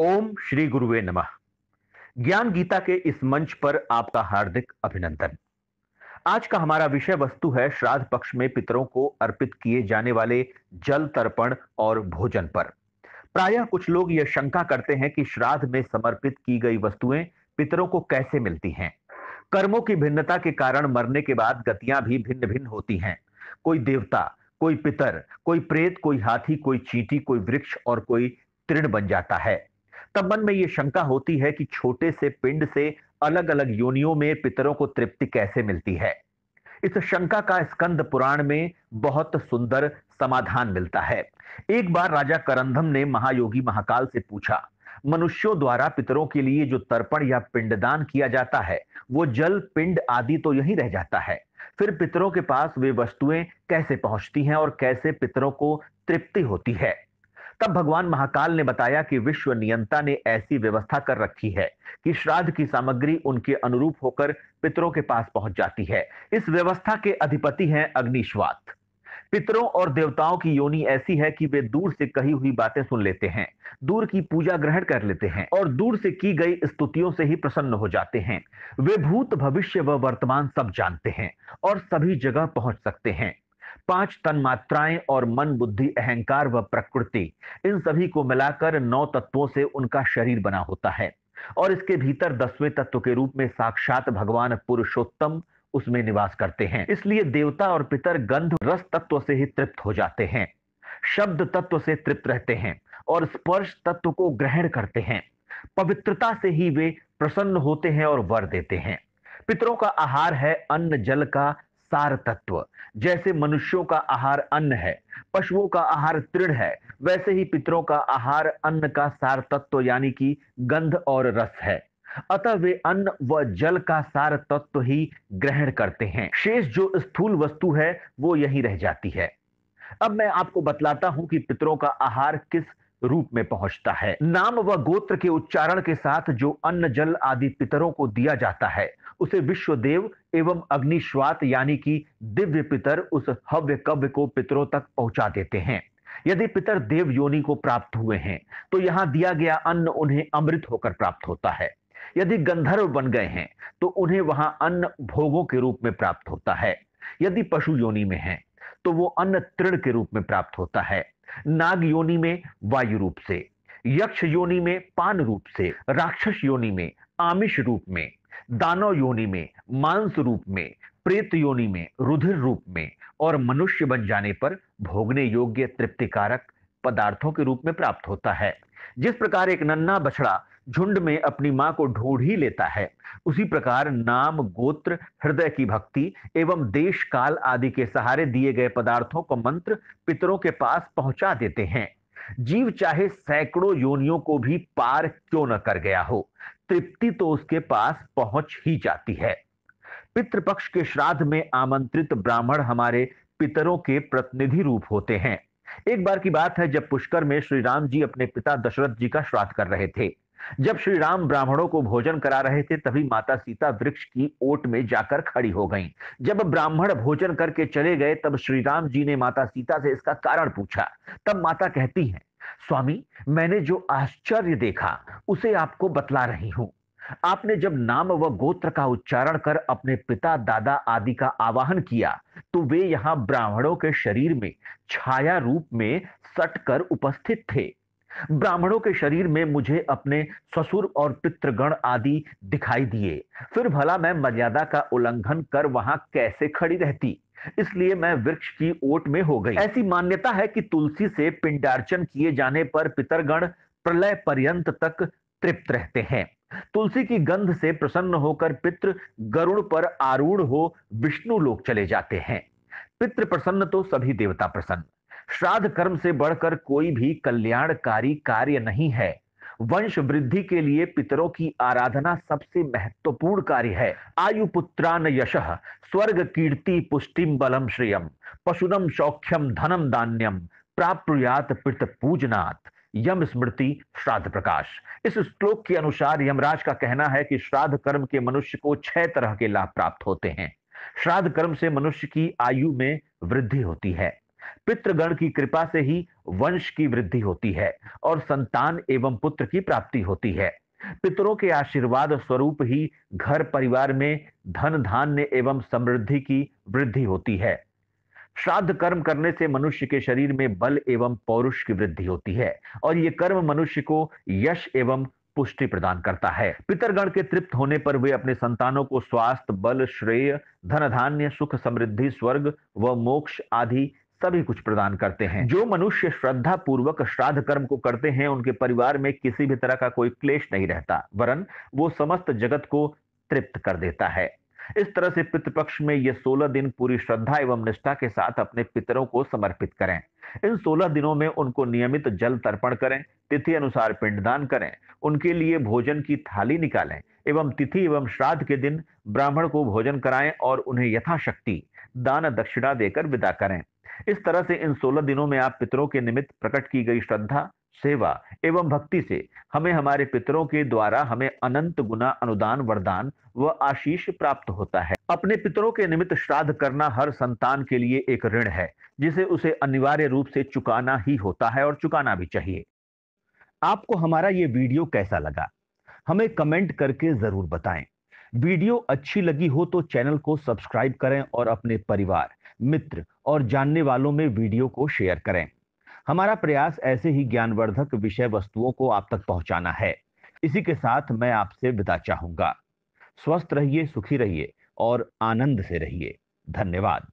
ओम श्री गुरुवे नमः ज्ञान गीता के इस मंच पर आपका हार्दिक अभिनंदन आज का हमारा विषय वस्तु है श्राद्ध पक्ष में पितरों को अर्पित किए जाने वाले जल तर्पण और भोजन पर प्रायः कुछ लोग यह शंका करते हैं कि श्राद्ध में समर्पित की गई वस्तुएं पितरों को कैसे मिलती हैं कर्मों की भिन्नता के कारण मरने के बाद गतियां भी भिन्न भिन्न होती हैं कोई देवता कोई पितर कोई प्रेत कोई हाथी कोई चींटी कोई वृक्ष और कोई तृण बन जाता है तब मन में ये शंका होती है कि छोटे से पिंड से अलग अलग योनियों में पितरों को तृप्ति कैसे मिलती है इस शंका का स्कंद पुराण में बहुत सुंदर समाधान मिलता है एक बार राजा करंधम ने महायोगी महाकाल से पूछा मनुष्यों द्वारा पितरों के लिए जो तर्पण या पिंडदान किया जाता है वो जल पिंड आदि तो यही रह जाता है फिर पितरों के पास वे वस्तुएं कैसे पहुंचती हैं और कैसे पितरों को तृप्ति होती है तब भगवान महाकाल ने बताया कि विश्व नियंता ने ऐसी व्यवस्था कर रखी है कि श्राद्ध की सामग्री उनके अनुरूप होकर पितरों के पास पहुंच जाती है इस व्यवस्था के अधिपति हैं अग्निश्वात पितरों और देवताओं की योनि ऐसी है कि वे दूर से कही हुई बातें सुन लेते हैं दूर की पूजा ग्रहण कर लेते हैं और दूर से की गई स्तुतियों से ही प्रसन्न हो जाते हैं वे भूत भविष्य व वर्तमान सब जानते हैं और सभी जगह पहुंच सकते हैं पांच तन मात्राएं और मन बुद्धि अहंकार व प्रकृति इन सभी को मिलाकर नौ तत्वों से उनका शरीर बना होता है और इसके भीतर दसवें तत्व के रूप में साक्षात भगवान पुरुषोत्तम उसमें निवास करते हैं इसलिए देवता और पितर गंध रस तत्व से ही तृप्त हो जाते हैं शब्द तत्व से तृप्त रहते हैं और स्पर्श तत्व को ग्रहण करते हैं पवित्रता से ही वे प्रसन्न होते हैं और वर देते हैं पितरों का आहार है अन्न जल का सार तत्व जैसे मनुष्यों का आहार अन्न है पशुओं का आहार तृण है वैसे ही पितरों का आहार अन्न का सार तत्व यानी कि गंध और रस है अतः वे अन्न व जल का सार तत्व ही ग्रहण करते हैं शेष जो स्थूल वस्तु है वो यही रह जाती है अब मैं आपको बतलाता हूं कि पितरों का आहार किस रूप में पहुंचता है नाम व गोत्र के उच्चारण के साथ जो अन्न जल आदि पितरों को दिया जाता है उसे विश्वदेव एवं अग्निश्वात यानी कि दिव्य पितर उस हव्य कव्य को पितरों तक पहुंचा देते हैं यदि पितर देव योनि को प्राप्त हुए हैं तो यहां दिया गया अन्न उन्हें अमृत होकर प्राप्त होता है यदि गंधर्व बन गए हैं तो उन्हें वहां अन्न भोगों के रूप में प्राप्त होता है यदि पशु योनि में है तो वो अन्न तृण के रूप में प्राप्त होता है नाग योनि में वायु रूप से यक्ष योनि में पान रूप से राक्षस योनि में आमिष रूप में दानव योनि में मांस रूप में प्रेत योनि में रुधिर रूप में और मनुष्य बन जाने पर भोगने योग्य तृप्तिकारक पदार्थों के रूप में प्राप्त होता है जिस प्रकार एक नन्ना बछड़ा झुंड में अपनी मां को ढूंढ ही लेता है उसी प्रकार नाम गोत्र हृदय की भक्ति एवं देश काल आदि के सहारे दिए गए पदार्थों को मंत्र पितरों के पास पहुंचा देते हैं जीव चाहे सैकड़ों योनियों को भी पार क्यों न कर गया हो तृप्ति तो उसके पास पहुंच ही जाती है पितृपक्ष के श्राद्ध में आमंत्रित ब्राह्मण हमारे पितरों के प्रतिनिधि रूप होते हैं एक बार की बात है जब पुष्कर में श्री राम जी अपने पिता दशरथ जी का श्राद्ध कर रहे थे जब श्री राम ब्राह्मणों को भोजन करा रहे थे तभी माता सीता वृक्ष की ओट में जाकर खड़ी हो गईं। जब ब्राह्मण भोजन करके चले गए तब श्री राम जी ने माता सीता से इसका कारण पूछा तब माता कहती हैं स्वामी मैंने जो आश्चर्य देखा उसे आपको बतला रही हूं आपने जब नाम व गोत्र का उच्चारण कर अपने पिता दादा आदि का आवाहन किया तो वे यहां ब्राह्मणों के शरीर में छाया रूप में सट कर उपस्थित थे ब्राह्मणों के शरीर में मुझे अपने ससुर और पितृगण आदि दिखाई दिए फिर भला मैं मर्यादा का उल्लंघन कर वहां कैसे खड़ी रहती इसलिए मैं वृक्ष की ओट में हो गई ऐसी मान्यता है कि तुलसी से पिंडार्चन किए जाने पर पितरगण प्रलय पर्यंत तक तृप्त रहते हैं तुलसी की गंध से प्रसन्न होकर पितृ गरुण पर आरूढ़ हो विष्णु लोक चले जाते हैं पितृ प्रसन्न तो सभी देवता प्रसन्न श्राद्ध कर्म से बढ़कर कोई भी कल्याणकारी कार्य नहीं है वंश वृद्धि के लिए पितरों की आराधना सबसे महत्वपूर्ण कार्य है आयु पुत्रान यश स्वर्ग कीर्ति पुष्टिम बलम श्रेयम पशुनम सौख्यम धनम दान्यम प्राप्त पित पूजनाथ यम स्मृति श्राद्ध प्रकाश इस श्लोक के अनुसार यमराज का कहना है कि श्राद्ध कर्म के मनुष्य को छह तरह के लाभ प्राप्त होते हैं श्राद्ध कर्म से मनुष्य की आयु में वृद्धि होती है पितृगण की कृपा से ही वंश की वृद्धि होती है और संतान एवं पुत्र की प्राप्ति होती है पितरों के आशीर्वाद स्वरूप ही घर परिवार में धन धान्य एवं समृद्धि की वृद्धि होती है श्राद्ध कर्म करने से मनुष्य के शरीर में बल एवं पौरुष की वृद्धि होती है और ये कर्म मनुष्य को यश एवं पुष्टि प्रदान करता है पितरगण के तृप्त होने पर वे अपने संतानों को स्वास्थ्य बल श्रेय धन धान्य सुख समृद्धि स्वर्ग व मोक्ष आदि सभी कुछ प्रदान करते हैं जो मनुष्य श्रद्धा पूर्वक श्राद्ध कर्म को करते हैं उनके परिवार में किसी भी तरह का कोई क्लेश नहीं रहता वरन वो समस्त जगत को तृप्त कर देता है इस तरह से पितृपक्ष में ये सोलह दिन पूरी श्रद्धा एवं निष्ठा के साथ अपने पितरों को समर्पित करें इन सोलह दिनों में उनको नियमित जल तर्पण करें तिथि अनुसार पिंडदान करें उनके लिए भोजन की थाली निकालें एवं तिथि एवं श्राद्ध के दिन ब्राह्मण को भोजन कराएं और उन्हें यथाशक्ति दान दक्षिणा देकर विदा करें इस तरह से इन सोलह दिनों में आप पितरों के निमित्त प्रकट की गई श्रद्धा सेवा एवं भक्ति से हमें हमारे पितरों के द्वारा हमें अनंत गुना अनुदान वरदान व आशीष प्राप्त होता है अपने पितरों के निमित्त श्राद्ध करना हर संतान के लिए एक ऋण है जिसे उसे अनिवार्य रूप से चुकाना ही होता है और चुकाना भी चाहिए आपको हमारा ये वीडियो कैसा लगा हमें कमेंट करके जरूर बताएं वीडियो अच्छी लगी हो तो चैनल को सब्सक्राइब करें और अपने परिवार मित्र और जानने वालों में वीडियो को शेयर करें हमारा प्रयास ऐसे ही ज्ञानवर्धक विषय वस्तुओं को आप तक पहुंचाना है इसी के साथ मैं आपसे विदा चाहूंगा स्वस्थ रहिए सुखी रहिए और आनंद से रहिए धन्यवाद